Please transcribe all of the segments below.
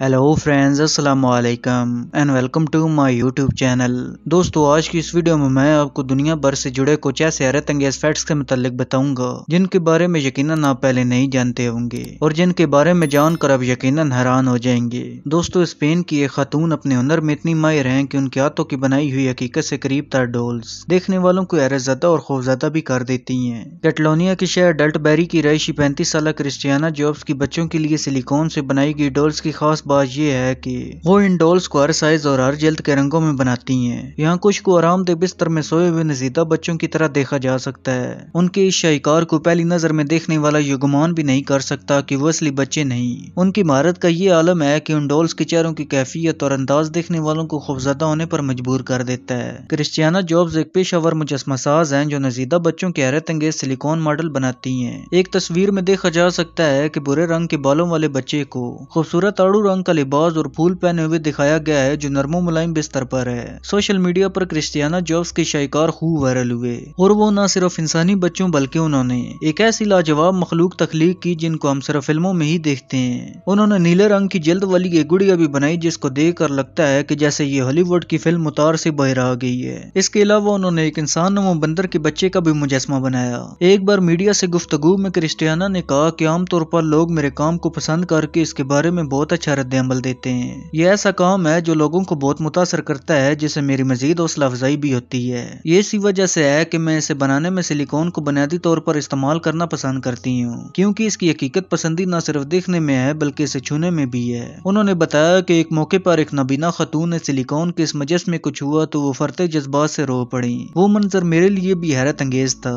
hello friends अस्सलाम वालेकुम and welcome to my YouTube channel दोस्तों आज की इस वीडियो में मैं आपको दुनिया भर से जुड़े कुछ ऐसे हैरत अंगेज फैक्ट्स के मुतालिक बताऊंगा जिनके बारे में यकीनन आप पहले नहीं जानते होंगे और जिनके बारे में जानकर आप यकीनन हैरान हो जाएंगे दोस्तों स्पेन की एक खातून अपने हुनर में इतनी माहिर है की उनके हाथों की बनाई हुई हकीकत से करीब तर डोल्स देखने वालों को ज्यादा और ज्यादा भी कर देती है कैटलोनिया के शहर डल्ट बैरी की रहायशी पैंतीस साल क्रिस्टियाना जॉब्स की बच्चों के लिए सिलिकॉन से बनाई गई डोल्स की खास बात यह है कि वो इन डॉल्स को हर साइज और हर जल्द के रंगों में बनाती हैं यहाँ कुछ को आरामदेह बिस्तर में सोए हुए नजीदा बच्चों की तरह देखा जा सकता है उनके इस शाहकार को पहली नजर में देखने वाला ये गुमान भी नहीं कर सकता की वो असली बच्चे नहीं उनकी महारत का ये आलम है की उन डॉल्स के चेहरों की कैफियत और अंदाज देखने वालों को खूबजदा होने पर मजबूर कर देता है क्रिस्टियाना जॉब्स एक पेशावर मुजस्मा साज है जो नजीदा बच्चों के हैरत अंगेज सिलिकॉन मॉडल बनाती है एक तस्वीर में देखा जा सकता है की बुरे रंग के बालों वाले बच्चे को खूबसूरत आड़ू रंग रंग का लिबास और फूल पहने हुए दिखाया गया है जो नरमो मुलायम बिस्तर पर है सोशल मीडिया पर क्रिस्टियाना जॉब्स के शाहकार खूब वायरल हुए और वो न सिर्फ इंसानी बच्चों बल्कि उन्होंने एक ऐसी लाजवाब मखलूक तख्लीक की जिनको हम सिर्फ फिल्मों में ही देखते हैं उन्होंने नीले रंग की जल्द वाली एक गुड़िया भी बनाई जिसको देख कर लगता है की जैसे ये हॉलीवुड की फिल्म उतार से बहरा आ गई है इसके अलावा उन्होंने एक इंसान नमो बंदर के बच्चे का भी मुजस्मा बनाया एक बार मीडिया से गुफ्तगु में क्रिस्टियाना ने कहा की आमतौर पर लोग मेरे काम को पसंद करके इसके बारे में बहुत अच्छा अमल देते हैं ये ऐसा काम है जो लोगों को बहुत मुतासर करता है जिसे मेरी मजीद हौसला अफजाई भी होती है ये इसी वजह से है कि मैं इसे बनाने में सिलिकॉन को बुनियादी तौर पर इस्तेमाल करना पसंद करती हूँ क्योंकि इसकी हकीकत पसंदी न सिर्फ देखने में है बल्कि इसे छूने में भी है उन्होंने बताया कि एक मौके पर एक नबीना खतून ने सिलिकॉन के इस मजस में कुछ हुआ तो वो फरते जज्बात से रो पड़ी वो मंजर मेरे लिए भी हैरत अंगेज था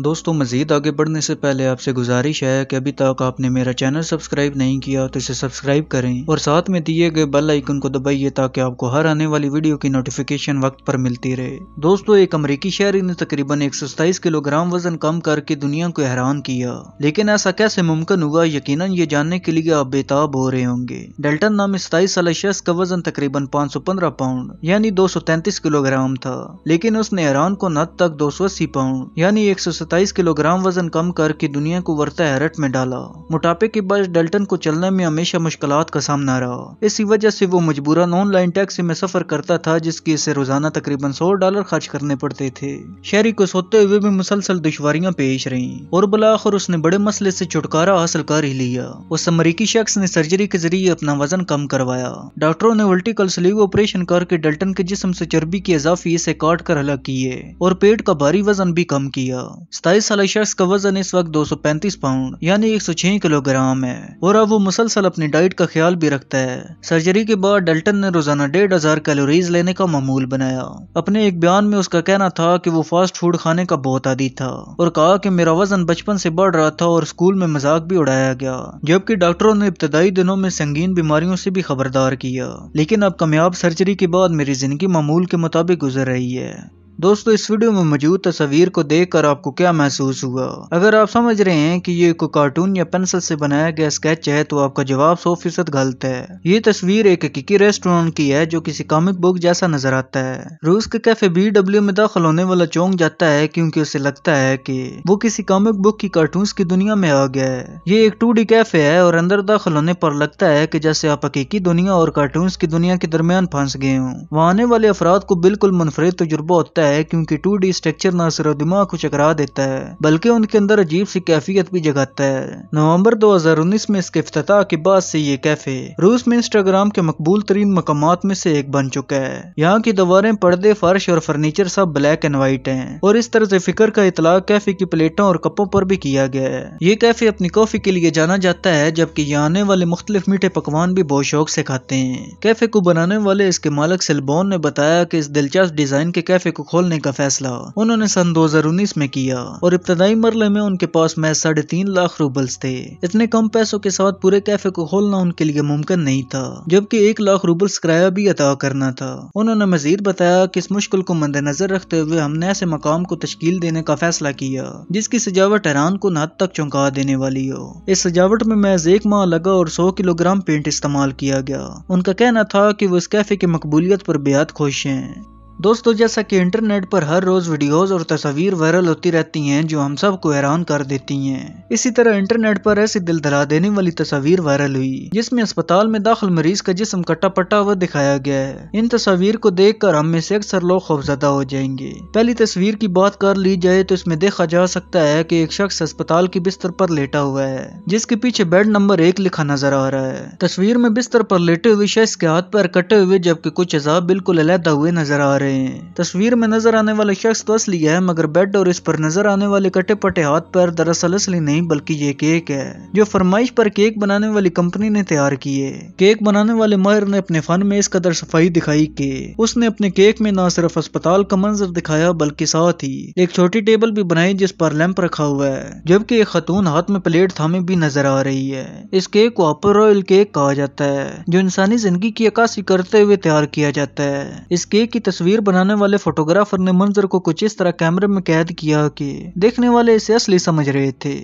दोस्तों मज़ीद आगे बढ़ने से पहले आपसे गुजारिश है कि अभी तक आपने मेरा चैनल सब्सक्राइब नहीं किया तो इसे सब्सक्राइब करें और साथ में दिए गए बेल आइकन को दबाइए ताकि आपको हर आने वाली वीडियो की नोटिफिकेशन वक्त पर मिलती रहे दोस्तों एक अमरीकी शहरी ने तकरीबन एक किलोग्राम वजन कम करके दुनिया को हैरान किया लेकिन ऐसा कैसे मुमकिन हुआ यकीन ये जानने के लिए आप बेताब हो रहे होंगे डेल्टन नाम सताईस साल शख्स का वजन तकरीबन पाँच सौ पंद्रह पाउंड यानी दो सौ तैंतीस किलोग्राम था लेकिन उसने हैरान को नद तक दो सौ अस्सी पाउंड यानी एक सौ सत्ताईस किलोग्राम वजन कम करके दुनिया को वरता हैरट में डाला मोटापे के बाद डल्टन को चलने में हमेशा मुश्किल का सामना रहा इसी वजह से वो मजबूरन ऑनलाइन टैक्सी में सफर करता था जिसकी इसे रोजाना तकरीबन सौ डॉलर खर्च करने पड़ते थे शहरी को सोते हुए भी मुसलसल दुशवारियाँ पेश रही और बलाखर उसने बड़े मसले से छुटकारा हासिल कर ही लिया उस अमरीकी शख्स ने सर्जरी के जरिए अपना वजन कम करवाया डॉक्टरों ने वर्टिकल स्लीव ऑपरेशन करके डल्टन के जिसम से चर्बी की इजाफी से काट कर अलग किए और पेट का भारी वजन भी कम किया सताईस साल शख्स का वजन इस वक्त 235 पाउंड यानी 106 किलोग्राम है और अब वो मुसलसल अपनी डाइट का ख्याल भी रखता है सर्जरी के बाद डल्टन ने रोजाना डेढ़ हजार कैलोरीज लेने का मामूल बनाया अपने एक बयान में उसका कहना था कि वो फास्ट फूड खाने का बहुत आदि था और कहा कि मेरा वजन बचपन से बढ़ रहा था और स्कूल में मजाक भी उड़ाया गया जबकि डॉक्टरों ने इब्तदाई दिनों में संगीन बीमारियों से भी खबरदार किया लेकिन अब कामयाब सर्जरी के बाद मेरी जिंदगी मामूल के मुताबिक गुजर रही है दोस्तों इस वीडियो में मौजूद तस्वीर को देखकर आपको क्या महसूस हुआ अगर आप समझ रहे हैं कि ये कोई कार्टून या पेंसिल से बनाया गया स्केच है तो आपका जवाब सौ फीसद गलत है ये तस्वीर एक हकीकी रेस्टोरेंट की है जो किसी कॉमिक बुक जैसा नजर आता है रूस के कैफे बी डब्ल्यू में दाखिल होने वाला चौंक जाता है क्यूँकी उसे लगता है की वो किसी कॉमिक बुक की कार्टून की दुनिया में आ गया है ये एक टू कैफे है और अंदर दाखिल होने पर लगता है की जैसे आप हकीकी दुनिया और कार्टून की दुनिया के दरमियान फंस गए हो वहाँ आने वाले अफराद को बिल्कुल मुनफरद तजुर्बा होता है है क्योंकि टू डी स्ट्रक्चर न सिर्फ दिमाग को चकरा देता है बल्कि उनके अंदर अजीब सी कैफियत भी जगाता है नवंबर 2019 में इसके अफ्ताह के बाद से ये कैफे रूस में इंस्टाग्राम के मकबूल तरीन मकाम में से एक बन चुका है यहाँ की दवारे पर्दे फर्श और फर्नीचर सब ब्लैक एंड व्हाइट है और इस तरह फिक्र का इतला कैफे की प्लेटों और कपों पर भी किया गया है ये कैफे अपनी कॉफी के लिए जाना जाता है जबकि यहाँ आने वाले मुख्तलिफ मीठे पकवान भी बहुत शौक से खाते हैं कैफे को बनाने वाले इसके मालक सिल्बोन ने बताया की इस दिलचस्प डिजाइन के कैफे को खोलने का फैसला उन्होंने सन 2019 में किया और इब्तदाई मरले में उनके पास महज साढ़े तीन लाख रूबल्स थे इतने कम पैसों के साथ पूरे कैफे को खोलना उनके लिए मुमकिन नहीं था जबकि एक लाख रूबल्स किराया भी अदा करना था उन्होंने मजीद बताया की इस मुश्किल को मद्देनजर रखते हुए हमने ऐसे मकाम को तश्कील देने का फैसला किया जिसकी सजावट हैरान को हद तक चौंका देने वाली हो इस सजावट में महज एक माह लगा और सौ किलोग्राम पेंट इस्तेमाल किया गया उनका कहना था की वो इस कैफे की मकबूलियत पर बेहद खुश हैं दोस्तों जैसा कि इंटरनेट पर हर रोज वीडियोस और तस्वीर वायरल होती रहती हैं जो हम सब को हैरान कर देती हैं इसी तरह इंटरनेट पर ऐसी दिल दला देने वाली तस्वीर वायरल हुई जिसमें अस्पताल में दाखिल मरीज का जिसम कट्टा पट्टा हुआ दिखाया गया है इन तस्वीर को देख कर हम में से अक्सर लोग खौफजदा हो जाएंगे पहली तस्वीर की बात कर ली जाए तो इसमें देखा जा सकता है की एक शख्स अस्पताल के बिस्तर पर लेटा हुआ है जिसके पीछे बेड नंबर एक लिखा नजर आ रहा है तस्वीर में बिस्तर पर लेटे हुए शख्स के हाथ पर कटे हुए जबकि कुछ अजाब बिल्कुल अलहदा हुए नजर आ रहे रहे हैं तस्वीर में नजर आने वाला शख्स तो असली है मगर बेड और इस पर नजर आने वाले कटे पटे हाथ पैर दरअसल असली नहीं बल्कि ये केक है जो फरमाइश पर केक बनाने वाली कंपनी ने तैयार किए केक बनाने वाले माहिर ने अपने फन में इस कदर सफाई दिखाई के उसने अपने केक में न सिर्फ अस्पताल का मंजर दिखाया बल्कि साथ ही एक छोटी टेबल भी बनाई जिस पर लैंप रखा हुआ है जबकि एक खतून हाथ में प्लेट थामे भी नजर आ रही है इस केक को अपर रॉयल केक कहा जाता है जो इंसानी जिंदगी की अक्सी करते हुए तैयार किया जाता है इस केक की तस्वीर तस्वीर बनाने वाले फोटोग्राफर ने मंजर को कुछ इस तरह कैमरे में कैद किया कि देखने वाले इसे असली समझ रहे थे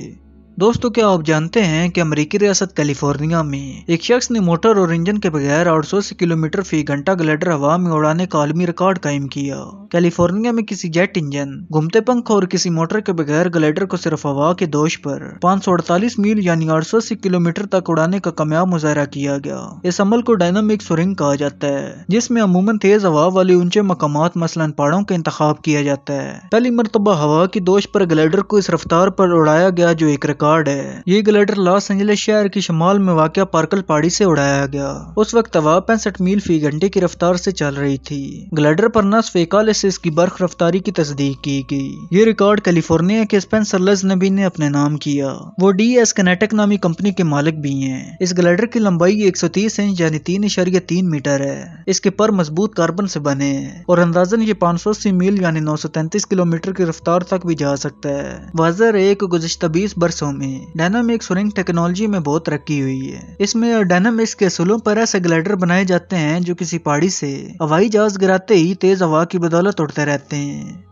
दोस्तों क्या आप जानते हैं कि अमेरिकी रियासत कैलिफोर्निया में एक शख्स ने मोटर और इंजन के बगैर 800 किलोमीटर फी घंटा ग्लेडर हवा में उड़ाने का आलमी रिकॉर्ड कायम किया कैलिफोर्निया में किसी जेट इंजन घूमते पंख और किसी मोटर के बगैर ग्लेडर को सिर्फ हवा के दोष पर 548 मील यानी 880 किलोमीटर तक उड़ाने का कामयाब मुजाहरा किया गया इस अमल को डायनामिक सुरिंग कहा जाता है जिसमे अमूमन तेज हवा वाले ऊंचे मकाम मसलन पहाड़ों का इंतखब किया जाता है पहली मरतबा हवा के दोष पर ग्लेडर को इस रफ्तार पर उड़ाया गया जो एक रिकॉर्ड रिकॉर्ड है ये ग्लाइडर लॉस एंजलिस शहर के शमाल में वाक़ पार्कल पहाड़ी से उड़ाया गया उस वक्त तवा पैंसठ मील फी घंटे की रफ्तार से चल रही थी ग्लाइडर पर नस्फ एकाल से इसकी बर्फ रफ्तारी की तस्दीक की गई ये रिकॉर्ड कैलिफोर्निया के स्पेंसर नबी ने अपने नाम किया वो डी एस कनेटक नामी कंपनी के मालिक भी है इस ग्लाइडर की लंबाई एक सौ तीस इंच यानी तीन इशारिया तीन मीटर है इसके पर मजबूत कार्बन से बने और अंदाजन ये पाँच सौ अस्सी मील यानी नौ सौ तैंतीस किलोमीटर की रफ्तार तक भी जा सकता है वाजर एक गुजशत बीस बरसों में एक सुरिंग टेक्नोलॉजी में बहुत तरक्की हुई है इसमें डायनामिक्स के सुलों पर ऐसे ग्लाइडर बनाए जाते हैं जो किसी पहाड़ी से हवाई जहाज गिराते ही तेज हवा की बदौलत उड़ते रहते हैं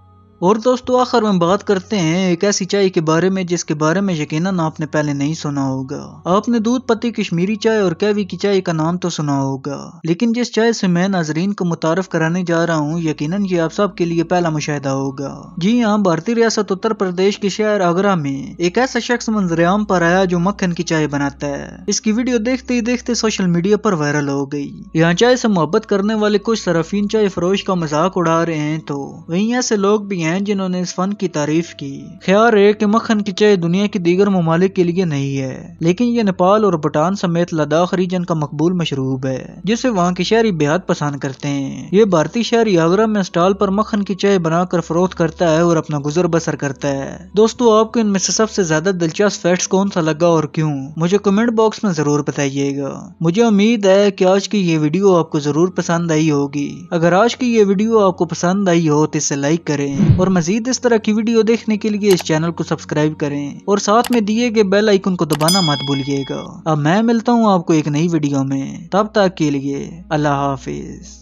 और दोस्तों आखिर में बात करते हैं एक ऐसी चाय के बारे में जिसके बारे में यकीन आपने पहले नहीं सुना होगा आपने दूध पत्ती कश्मीरी चाय और कैवी की चाय का नाम तो सुना होगा लेकिन जिस चाय से मैं नाजरीन को मुतारफ कराने जा रहा हूँ यकीन ये आप सब के लिए पहला मुशाह होगा जी हाँ भारतीय रियासत उत्तर प्रदेश के शहर आगरा में एक ऐसा शख्स मंजरेआम पर आया जो मक्खन की चाय बनाता है इसकी वीडियो देखते ही देखते सोशल मीडिया पर वायरल हो गई यहाँ चाय से मोहब्बत करने वाले कुछ सराफीन चाय फरोश का मजाक उड़ा रहे हैं तो वही ऐसे लोग भी हैं हैं जिन्होंने इस फन की तारीफ की ख्याल है कि मक्खन की चाय दुनिया के दीगर ममालिक के लिए नहीं है लेकिन ये नेपाल और भूटान समेत लद्दाख रीजन का मकबूल मशरूब है जिसे वहाँ के शहरी बेहद पसंद करते हैं ये भारतीय शहरी आगरा में स्टॉल पर मक्खन की चाय बनाकर फरोख्त करता है और अपना गुजर बसर करता है दोस्तों आपको इनमें से सबसे ज्यादा दिलचस्प फैक्ट्स कौन सा लगा और क्यों मुझे कमेंट बॉक्स में जरूर बताइएगा मुझे उम्मीद है कि आज की ये वीडियो आपको जरूर पसंद आई होगी अगर आज की ये वीडियो आपको पसंद आई हो तो इसे लाइक करें और मजीद इस तरह की वीडियो देखने के लिए इस चैनल को सब्सक्राइब करें और साथ में दिए गए बेल आइकन को दबाना मत भूलिएगा अब मैं मिलता हूँ आपको एक नई वीडियो में तब तक के लिए अल्लाह हाफिज